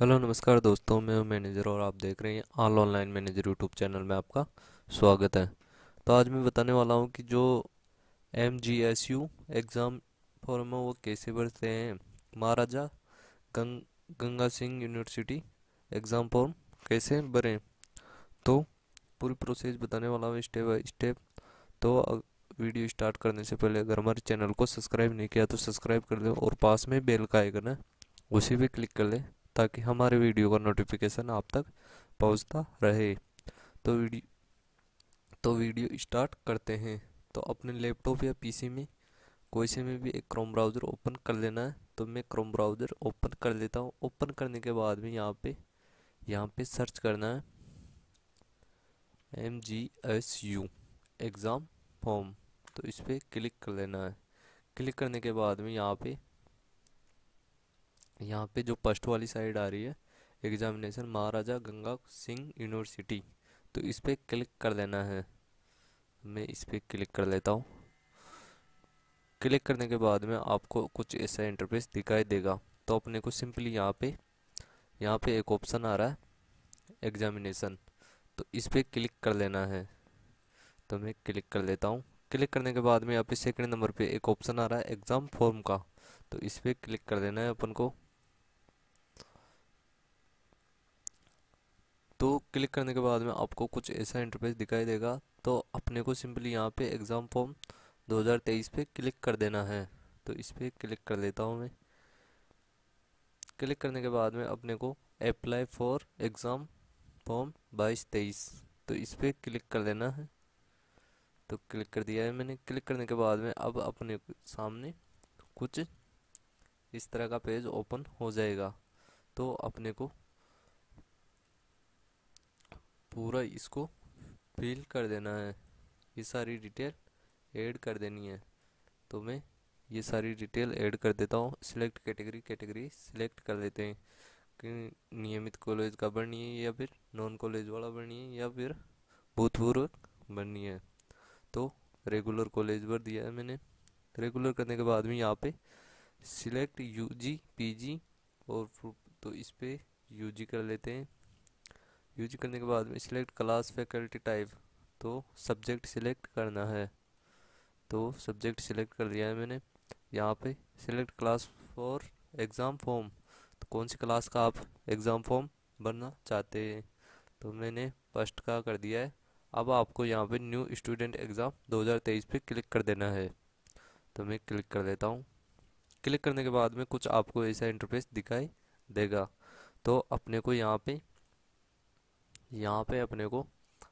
hello नमस्कार दोस्तों मैं मैनेजर और आप देख रहे हैं all online manager YouTube channel में आपका स्वागत है तो आज मैं बताने वाला हूँ कि जो M G S U exam form है वो कैसे भरते हैं महाराजा गंग Ganga Singh university exam form कैसे भरें तो पूरी प्रोसेस बताने वाला हूँ स्टेप बाई स्टेप तो वीडियो स्टार्ट करने से पहले अगर हमारे चैनल को सब्सक्राइब नहीं किया तो सब्सक्राइब कर लें और पास में बेल का आइकन है उसे भी क्लिक कर लें ताकि हमारे वीडियो का नोटिफिकेशन आप तक पहुंचता रहे तो वीडियो तो वीडियो स्टार्ट करते हैं तो अपने लैपटॉप या पीसी में कोई से में भी एक क्रोम ब्राउज़र ओपन कर लेना है तो मैं क्रोम ब्राउज़र ओपन कर लेता हूँ ओपन करने के बाद में यहाँ पे यहाँ पे सर्च करना है M G S U exam form तो इस पर क्लिक कर लेना है क्लिक करने के बाद में यहाँ पे यहाँ पे जो फर्स्ट वाली साइड आ रही है एग्ज़ामिनेशन महाराजा गंगा सिंह यूनिवर्सिटी तो इस पर क्लिक कर देना है मैं इस पर क्लिक कर लेता हूँ क्लिक करने के बाद में आपको कुछ ऐसा इंटरफेस दिखाई देगा तो अपने को सिंपली यहाँ पे यहाँ पे एक ऑप्शन आ रहा है एग्ज़ामिनेशन तो इस पर क्लिक कर लेना है तो मैं क्लिक कर लेता हूँ क्लिक करने के बाद में यहाँ पे सेकंड नंबर पे एक ऑप्शन आ रहा है एग्ज़ाम फॉर्म का तो इस पर क्लिक कर देना है अपन को तो क्लिक करने के बाद में आपको कुछ ऐसा इंटरफेस दिखाई देगा तो अपने को सिंपली यहाँ पे एग्ज़ाम फॉर्म 2023 पे क्लिक कर देना है तो इस पर क्लिक कर लेता हूँ मैं क्लिक करने के बाद में अपने को अप्लाई फॉर एग्ज़ाम फॉर्म बाईस तेईस तो इस पर क्लिक कर देना है तो क्लिक कर दिया है मैंने क्लिक करने के बाद में अब अपने सामने कुछ इस तरह का पेज ओपन हो जाएगा तो अपने को पूरा इसको फिल कर देना है ये सारी डिटेल ऐड कर देनी है तो मैं ये सारी डिटेल ऐड कर देता हूँ सिलेक्ट कैटेगरी कैटेगरी सिलेक्ट कर लेते हैं कि नियमित कॉलेज का बननी है या फिर नॉन कॉलेज वाला बननी है या फिर भूतपूर्व बननी है तो रेगुलर कॉलेज भर दिया है मैंने रेगुलर करने के बाद में यहाँ पे सिलेक्ट यूजी पीजी और तो इस पर यूजी कर लेते हैं यूज करने के बाद में सिलेक्ट क्लास फैकल्टी टाइप तो सब्जेक्ट सिलेक्ट करना है तो सब्जेक्ट सिलेक्ट कर दिया है मैंने यहाँ पे select class for exam form तो कौन सी क्लास का आप एग्ज़ाम फॉर्म भरना चाहते हैं तो मैंने फर्स्ट का कर दिया है अब आपको यहाँ पे न्यू स्टूडेंट एग्ज़ाम 2023 पे क्लिक कर देना है तो मैं क्लिक कर देता हूँ क्लिक करने के बाद में कुछ आपको ऐसा इंटरफेस दिखाई देगा तो अपने को यहाँ पर यहाँ पे अपने को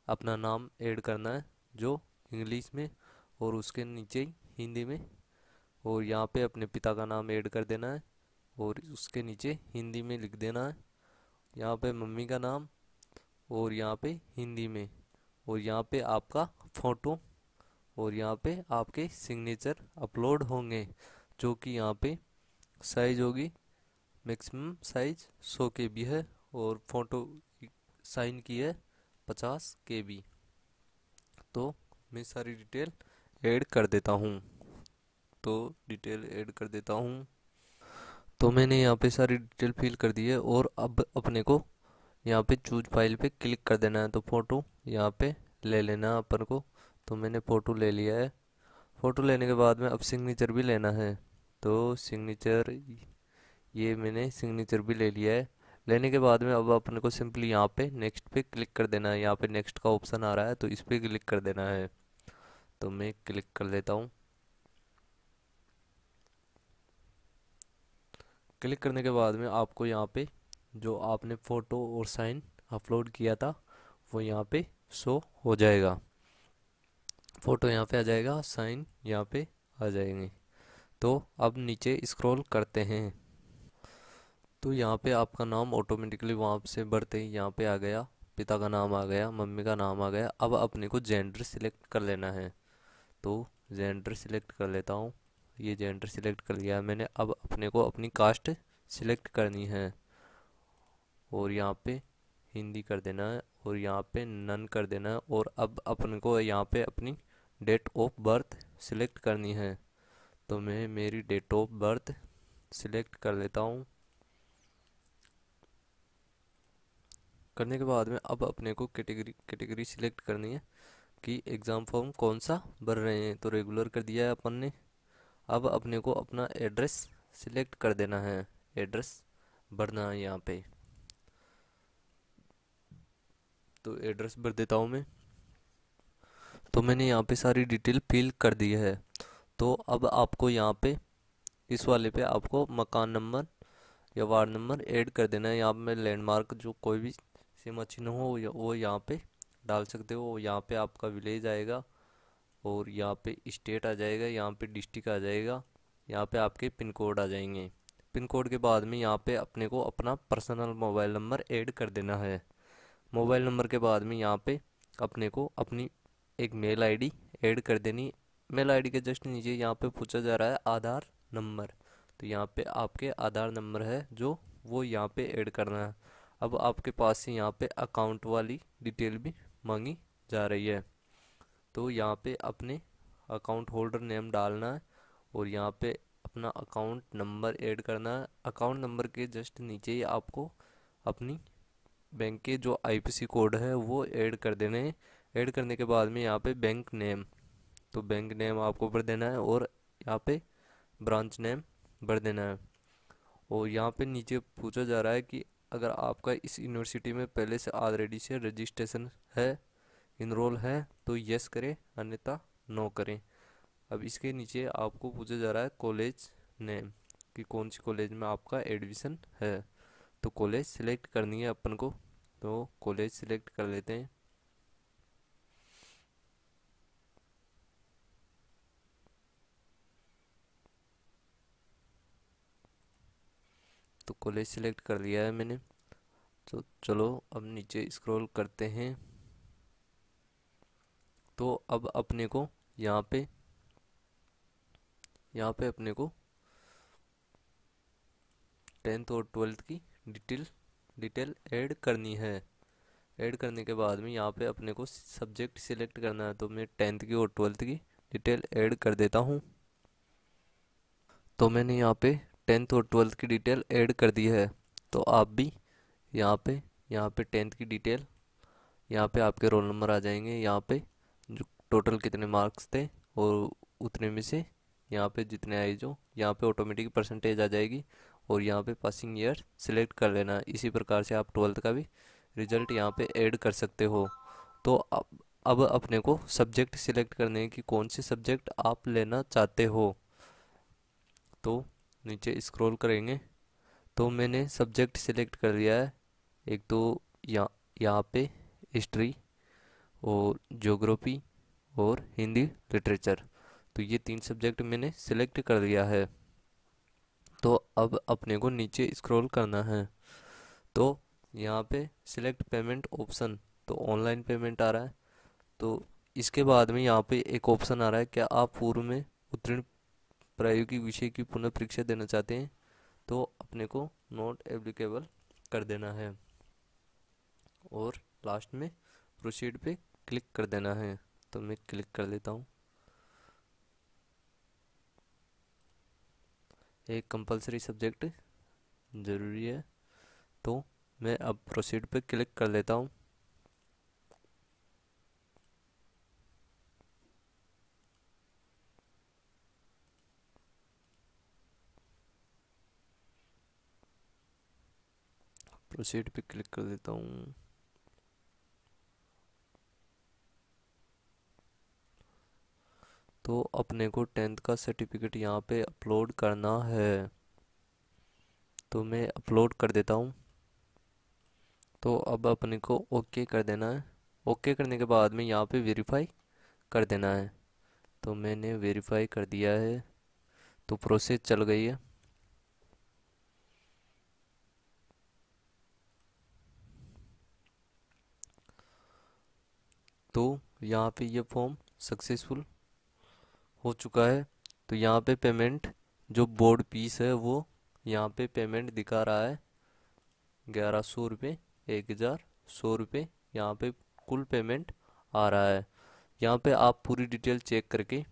अपना नाम ऐड करना है जो इंग्लिश में और उसके नीचे ही हिंदी में और यहाँ पे अपने पिता का नाम ऐड कर देना है और उसके नीचे हिंदी में लिख देना है यहाँ पे मम्मी का नाम और यहाँ पे हिंदी में और यहाँ पे आपका फ़ोटो और यहाँ पे आपके सिग्नेचर अपलोड होंगे जो कि यहाँ पे साइज होगी मैक्सिमम साइज सौ के भी है और फ़ोटो साइन की है पचास के बी तो मैं सारी डिटेल ऐड कर देता हूँ तो डिटेल ऐड कर देता हूँ तो मैंने यहाँ पे सारी डिटेल फिल कर दी है और अब अपने को यहाँ पे चूज फाइल पे क्लिक कर देना है तो फ़ोटो यहाँ पे ले लेना है अपन को तो मैंने फ़ोटो ले लिया है फ़ोटो लेने के बाद में अब सिग्नेचर भी लेना है तो सिग्नेचर ये मैंने सिग्नेचर भी ले लिया है लेने के बाद में अब अपने को सिंपली यहाँ पे नेक्स्ट पे क्लिक कर देना है यहाँ पे नेक्स्ट का ऑप्शन आ रहा है तो इस पर क्लिक कर देना है तो मैं क्लिक कर देता हूँ क्लिक करने के बाद में आपको यहाँ पे जो आपने फ़ोटो और साइन अपलोड किया था वो यहाँ पे शो हो जाएगा फ़ोटो यहाँ पे आ जाएगा साइन यहाँ पे आ जाएंगे तो अब नीचे स्क्रॉल करते हैं तो यहाँ पे आपका नाम ऑटोमेटिकली वहाँ से बढ़ते ही यहाँ पे आ गया पिता का नाम आ गया मम्मी का नाम आ गया अब अपने को जेंडर सिलेक्ट कर लेना है तो जेंडर सिलेक्ट कर लेता हूँ ये जेंडर सिलेक्ट कर लिया मैंने अब अपने को अपनी कास्ट सिलेक्ट करनी है और यहाँ पे हिंदी कर देना है और यहाँ पे नन कर देना है और अब अपने को यहाँ पे अपनी डेट ऑफ बर्थ सिलेक्ट करनी है तो मैं मेरी डेट ऑफ बर्थ सिलेक्ट कर लेता हूँ करने के बाद में अब अपने को कैटेगरी कैटेगरी सिलेक्ट करनी है कि एग्ज़ाम फॉर्म कौन सा भर रहे हैं तो रेगुलर कर दिया है अपन ने अब अपने को अपना एड्रेस सिलेक्ट कर देना है एड्रेस भरना है यहाँ पे तो एड्रेस भर देता हूँ मैं तो मैंने यहाँ पे सारी डिटेल फिल कर दी है तो अब आपको यहाँ पे इस वाले पे आपको मकान नंबर या वार्ड नंबर ऐड कर देना है यहाँ पर लैंडमार्क जो कोई भी सिम अच्छी ना हो वो यहाँ पे डाल सकते हो यहाँ पे आपका विलेज आएगा और यहाँ पे स्टेट आ जाएगा यहाँ पे डिस्ट्रिक्ट आ जाएगा यहाँ पे आपके पिन कोड आ जाएंगे पिन कोड के बाद में यहाँ पे अपने को अपना पर्सनल मोबाइल नंबर ऐड कर देना है मोबाइल नंबर के बाद में यहाँ पे अपने को अपनी एक मेल आईडी ऐड कर देनी मेल आईडी के जस्ट नीचे यहाँ पे पूछा जा रहा है आधार नंबर तो यहाँ पे आपके आधार नंबर है जो वो यहाँ पे ऐड करना है अब आपके पास ही यहाँ पे अकाउंट वाली डिटेल भी मांगी जा रही है तो यहाँ पे अपने अकाउंट होल्डर नेम डालना है और यहाँ पे अपना अकाउंट नंबर ऐड करना है अकाउंट नंबर के जस्ट नीचे ही आपको अपनी बैंक के जो आईपीसी कोड है वो ऐड कर देने हैं ऐड करने के बाद में यहाँ पे बैंक नेम तो बैंक नेम आपको भर देना है और यहाँ पे ब्रांच नेम भर देना है और यहाँ पे नीचे पूछा जा रहा है कि अगर आपका इस यूनिवर्सिटी में पहले से ऑलरेडी से रजिस्ट्रेशन है इनरोल है तो यस करें अन्यथा नो करें अब इसके नीचे आपको पूछा जा रहा है कॉलेज नेम कि कौन सी कॉलेज में आपका एडमिशन है तो कॉलेज सिलेक्ट करनी है अपन को तो कॉलेज सिलेक्ट कर लेते हैं तो कॉलेज सेलेक्ट कर लिया है मैंने तो चलो अब नीचे स्क्रॉल करते हैं तो अब अपने को यहाँ पे यहाँ पे अपने को टेंथ और ट्वेल्थ की डिटेल डिटेल ऐड करनी है ऐड करने के बाद में यहाँ पे अपने को सब्जेक्ट सिलेक्ट करना है तो मैं टेंथ की और ट्वेल्थ की डिटेल ऐड कर देता हूँ तो मैंने यहाँ पे टेंथ और ट्वेल्थ की डिटेल ऐड कर दी है तो आप भी यहाँ पे यहाँ पे टेंथ की डिटेल यहाँ पे आपके रोल नंबर आ जाएंगे यहाँ पे जो टोटल कितने मार्क्स थे और उतने में से यहाँ पे जितने आए जो यहाँ पे ऑटोमेटिक परसेंटेज आ जाएगी और यहाँ पे पासिंग ईयर सिलेक्ट कर लेना इसी प्रकार से आप ट्वेल्थ का भी रिजल्ट यहाँ पे ऐड कर सकते हो तो अब अब अपने को सब्जेक्ट सिलेक्ट करने की कौन से सब्जेक्ट आप लेना चाहते हो तो नीचे स्क्रॉल करेंगे तो मैंने सब्जेक्ट सिलेक्ट कर लिया है एक तो यहाँ यहाँ पे हिस्ट्री और जोग्राफी और हिंदी लिटरेचर तो ये तीन सब्जेक्ट मैंने सिलेक्ट कर लिया है तो अब अपने को नीचे स्क्रॉल करना है तो यहाँ पे सिलेक्ट पेमेंट ऑप्शन तो ऑनलाइन पेमेंट आ रहा है तो इसके बाद में यहाँ पे एक ऑप्शन आ रहा है क्या आप पूर्व में उत्तीर्ण प्रायोगिक विषय की पुनः परीक्षा देना चाहते हैं तो अपने को नॉट एप्लीकेबल कर देना है और लास्ट में प्रोसीड पे क्लिक कर देना है तो मैं क्लिक कर देता हूँ एक कंपलसरी सब्जेक्ट ज़रूरी है तो मैं अब प्रोसीड पे क्लिक कर लेता हूँ प्रोसीड पे क्लिक कर देता हूँ तो अपने को टेंथ का सर्टिफिकेट यहाँ पे अपलोड करना है तो मैं अपलोड कर देता हूँ तो अब अपने को ओके कर देना है ओके करने के बाद में यहाँ पे वेरीफाई कर देना है तो मैंने वेरीफाई कर दिया है तो प्रोसेस चल गई है तो यहाँ पे ये फॉर्म सक्सेसफुल हो चुका है तो यहाँ पे पेमेंट जो बोर्ड पीस है वो यहाँ पे पेमेंट दिखा रहा है ग्यारह सौ रुपये एक हज़ार सौ रुपये यहाँ पर कुल पेमेंट आ रहा है यहाँ पे आप पूरी डिटेल चेक करके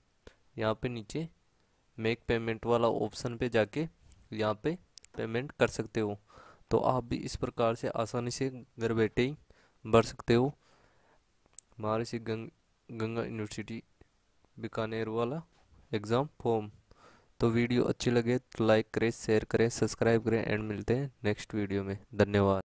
यहाँ पे नीचे मेक पेमेंट वाला ऑप्शन पे जाके यहाँ पे पेमेंट कर सकते हो तो आप भी इस प्रकार से आसानी से घर बैठे ही भर सकते हो महर्षि गंग, गंगा यूनिवर्सिटी बीकानेर वाला एग्ज़ाम फॉर्म तो वीडियो अच्छी लगे तो लाइक करें शेयर करें सब्सक्राइब करें एंड मिलते हैं नेक्स्ट वीडियो में धन्यवाद